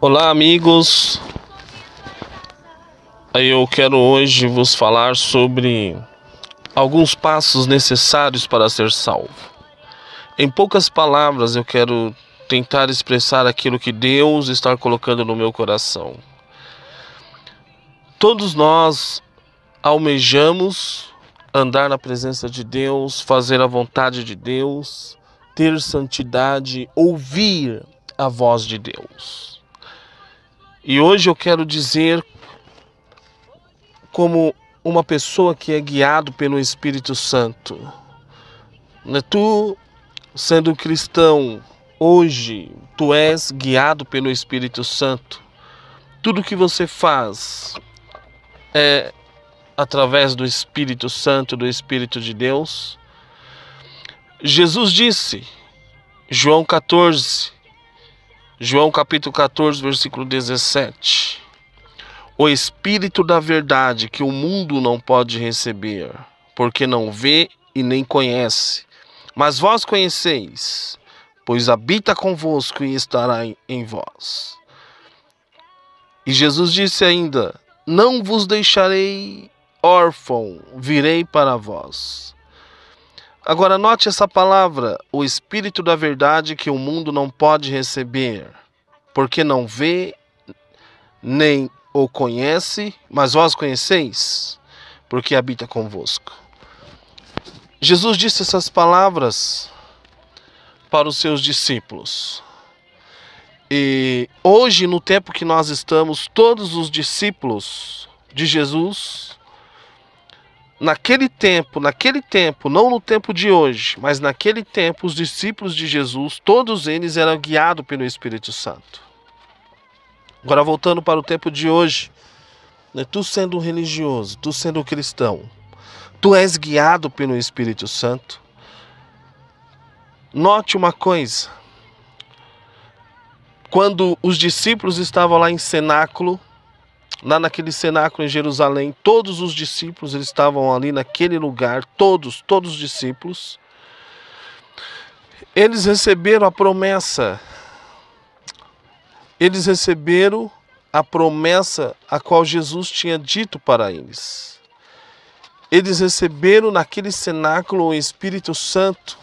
Olá, amigos. Eu quero hoje vos falar sobre alguns passos necessários para ser salvo. Em poucas palavras, eu quero tentar expressar aquilo que Deus está colocando no meu coração. Todos nós almejamos andar na presença de Deus, fazer a vontade de Deus, ter santidade, ouvir a voz de Deus. E hoje eu quero dizer como uma pessoa que é guiado pelo Espírito Santo. Né, tu, sendo cristão, hoje tu és guiado pelo Espírito Santo. Tudo que você faz é através do Espírito Santo, do Espírito de Deus. Jesus disse, João 14, João capítulo 14, versículo 17. O Espírito da Verdade que o mundo não pode receber, porque não vê e nem conhece. Mas vós conheceis, pois habita convosco e estará em vós. E Jesus disse ainda: Não vos deixarei órfão, virei para vós. Agora, note essa palavra, o Espírito da Verdade que o mundo não pode receber, porque não vê, nem o conhece, mas vós conheceis, porque habita convosco. Jesus disse essas palavras para os seus discípulos. E hoje, no tempo que nós estamos, todos os discípulos de Jesus naquele tempo, naquele tempo, não no tempo de hoje, mas naquele tempo, os discípulos de Jesus, todos eles eram guiados pelo Espírito Santo. Agora, voltando para o tempo de hoje, né, tu sendo religioso, tu sendo cristão, tu és guiado pelo Espírito Santo. Note uma coisa. Quando os discípulos estavam lá em cenáculo, lá naquele cenáculo em Jerusalém, todos os discípulos eles estavam ali naquele lugar, todos, todos os discípulos. Eles receberam a promessa. Eles receberam a promessa a qual Jesus tinha dito para eles. Eles receberam naquele cenáculo o Espírito Santo.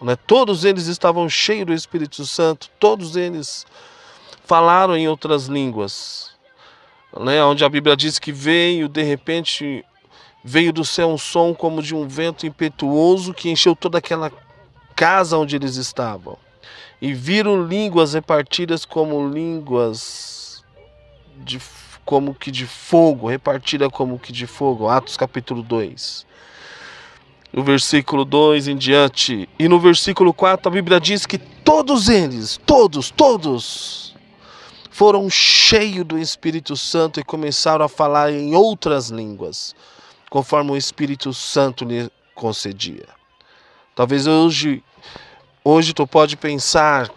Né? Todos eles estavam cheios do Espírito Santo, todos eles falaram em outras línguas né, onde a Bíblia diz que veio, de repente, veio do céu um som como de um vento impetuoso que encheu toda aquela casa onde eles estavam. E viram línguas repartidas como línguas de como que de fogo, repartida como que de fogo. Atos capítulo 2. No versículo 2 em diante. E no versículo 4 a Bíblia diz que todos eles, todos, todos, foram cheios do Espírito Santo e começaram a falar em outras línguas, conforme o Espírito Santo lhe concedia. Talvez hoje, hoje tu pode pensar,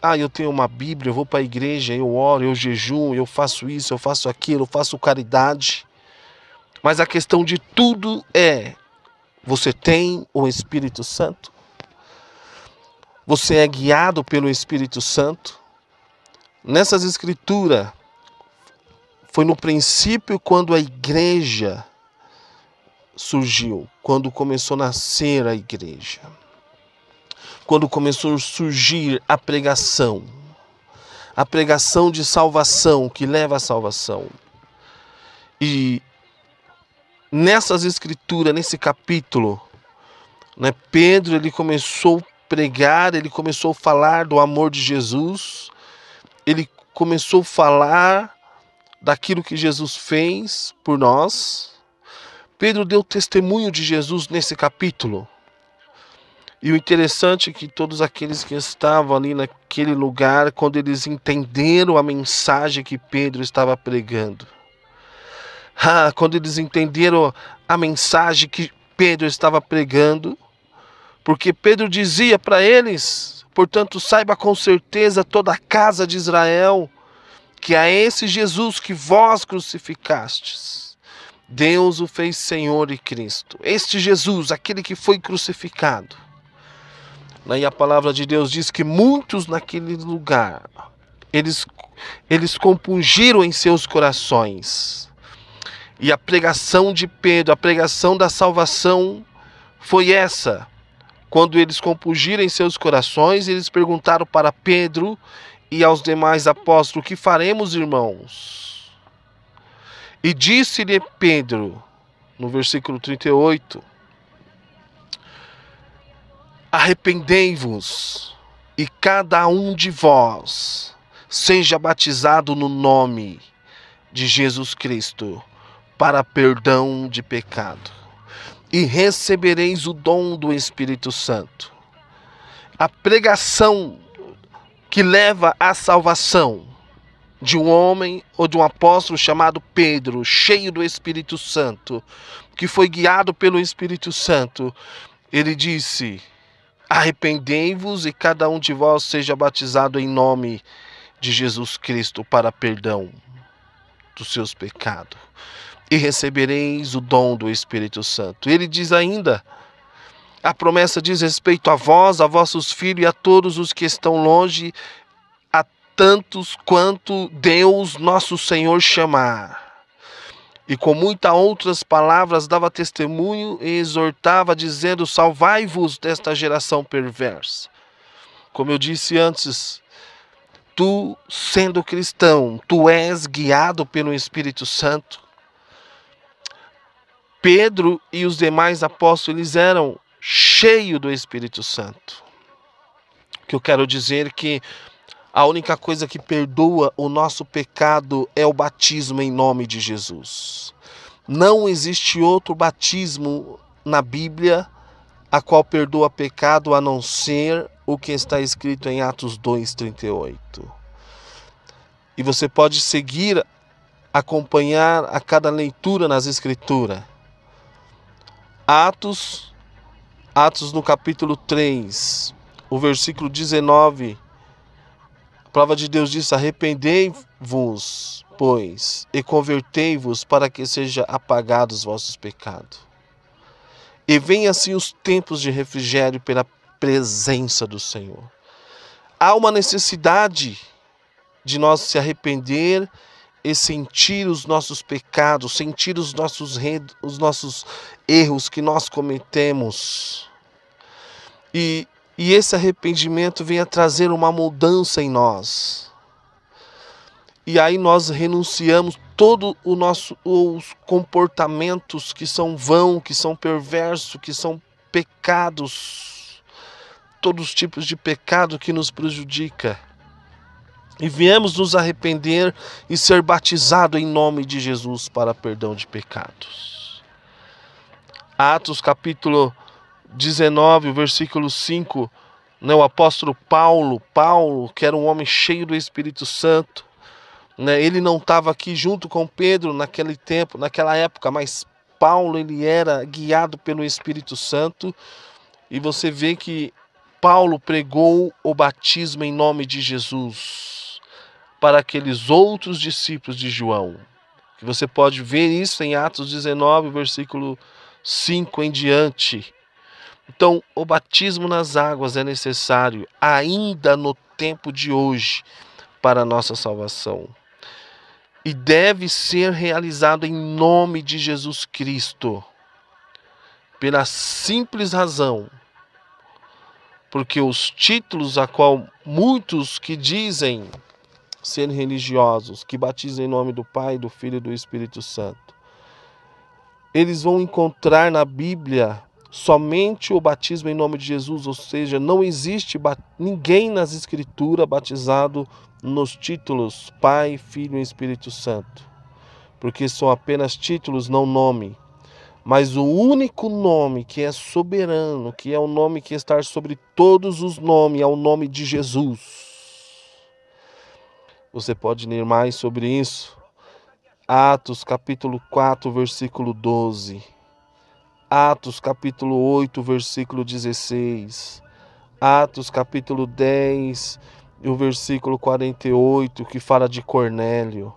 ah, eu tenho uma Bíblia, eu vou para a igreja, eu oro, eu jejum, eu faço isso, eu faço aquilo, eu faço caridade. Mas a questão de tudo é: você tem o Espírito Santo? Você é guiado pelo Espírito Santo? nessas escrituras, foi no princípio quando a igreja surgiu, quando começou a nascer a igreja, quando começou a surgir a pregação, a pregação de salvação que leva à salvação. E nessas escrituras, nesse capítulo, né, Pedro ele começou a pregar, ele começou a falar do amor de Jesus ele começou a falar daquilo que Jesus fez por nós. Pedro deu testemunho de Jesus nesse capítulo. E o interessante é que todos aqueles que estavam ali naquele lugar, quando eles entenderam a mensagem que Pedro estava pregando, ah, quando eles entenderam a mensagem que Pedro estava pregando, porque Pedro dizia para eles: Portanto, saiba com certeza toda a casa de Israel que a esse Jesus que vós crucificastes, Deus o fez Senhor e Cristo. Este Jesus, aquele que foi crucificado. Né, e a palavra de Deus diz que muitos naquele lugar, eles, eles compungiram em seus corações. E a pregação de Pedro, a pregação da salvação foi essa quando eles compungirem seus corações, eles perguntaram para Pedro e aos demais apóstolos: Que faremos, irmãos? E disse-lhe Pedro, no versículo 38, Arrependei-vos e cada um de vós seja batizado no nome de Jesus Cristo para perdão de pecado e recebereis o dom do Espírito Santo. A pregação que leva à salvação de um homem ou de um apóstolo chamado Pedro, cheio do Espírito Santo, que foi guiado pelo Espírito Santo, ele disse: Arrependei-vos e cada um de vós seja batizado em nome de Jesus Cristo para perdão dos seus pecados e recebereis o dom do Espírito Santo. Ele diz ainda: a promessa diz respeito a vós, a vossos filhos e a todos os que estão longe, a tantos quanto Deus nosso Senhor chamar. E com muitas outras palavras dava testemunho e exortava, dizendo: Salvai-vos desta geração perversa. Como eu disse antes, tu, sendo cristão, tu és guiado pelo Espírito Santo Pedro e os demais apóstolos eram cheios do Espírito Santo. O que eu quero dizer é que a única coisa que perdoa o nosso pecado é o batismo em nome de Jesus. Não existe outro batismo na Bíblia a qual perdoa pecado a não ser o que está escrito em Atos 2:38. E você pode seguir acompanhar a cada leitura nas escrituras. Atos, Atos no capítulo 3, o versículo 19. A palavra de Deus diz: Arrependei-vos, pois, e convertei-vos para que seja apagados os vossos pecados. E venha assim os tempos de refrigério pela presença do Senhor. Há uma necessidade de nós se arrepender e sentir os nossos pecados, sentir os nossos, os nossos erros que nós cometemos. E, e esse arrependimento vem a trazer uma mudança em nós. E aí nós renunciamos todo o nosso os comportamentos que são vão, que são perversos, que são pecados, todos os tipos de pecado que nos prejudica e viemos nos arrepender e ser batizado em nome de Jesus para perdão de pecados. Atos capítulo 19, versículo 5, né, o apóstolo Paulo, Paulo, que era um homem cheio do Espírito Santo, né, ele não estava aqui junto com Pedro naquele tempo, naquela época, mas Paulo ele era guiado pelo Espírito Santo e você vê que Paulo pregou o batismo em nome de Jesus para aqueles outros discípulos de João. Que você pode ver isso em Atos 19, versículo 5 em diante. Então, o batismo nas águas é necessário ainda no tempo de hoje para a nossa salvação. E deve ser realizado em nome de Jesus Cristo, pela simples razão porque os títulos a qual muitos que dizem ser religiosos, que batizam em nome do Pai, do Filho e do Espírito Santo, eles vão encontrar na Bíblia somente o batismo em nome de Jesus, ou seja, não existe ninguém nas Escrituras batizado nos títulos Pai, Filho e Espírito Santo, porque são apenas títulos, não nome. Mas o único nome que é soberano, que é o nome que está sobre todos os nomes, é o nome de Jesus. Você pode ler mais sobre isso? Atos capítulo 4, versículo 12. Atos capítulo 8, versículo 16. Atos capítulo 10, o versículo 48, que fala de Cornélio.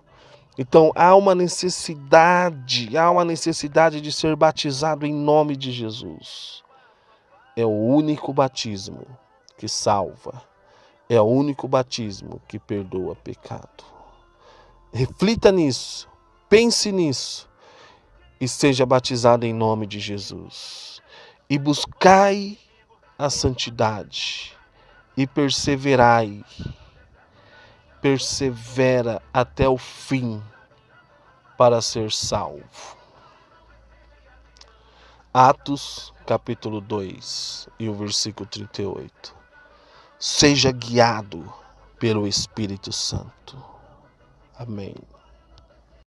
Então há uma necessidade, há uma necessidade de ser batizado em nome de Jesus. É o único batismo que salva, é o único batismo que perdoa pecado. Reflita nisso, pense nisso e seja batizado em nome de Jesus. E buscai a santidade e perseverai persevera até o fim para ser salvo. Atos capítulo 2 e o versículo 38. Seja guiado pelo Espírito Santo. Amém.